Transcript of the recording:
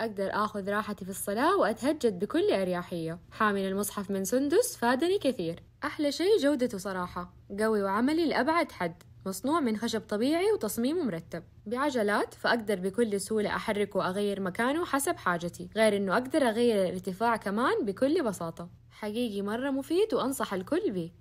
أقدر آخذ راحتي في الصلاة وأتهجد بكل أريحية حامل المصحف من سندس فادني كثير أحلى شيء جودته صراحة قوي وعملي لأبعد حد مصنوع من خشب طبيعي وتصميمه مرتب بعجلات فأقدر بكل سهولة أحركه وأغير مكانه حسب حاجتي غير أنه أقدر أغير الارتفاع كمان بكل بساطة حقيقي مرة مفيد وأنصح الكل بيه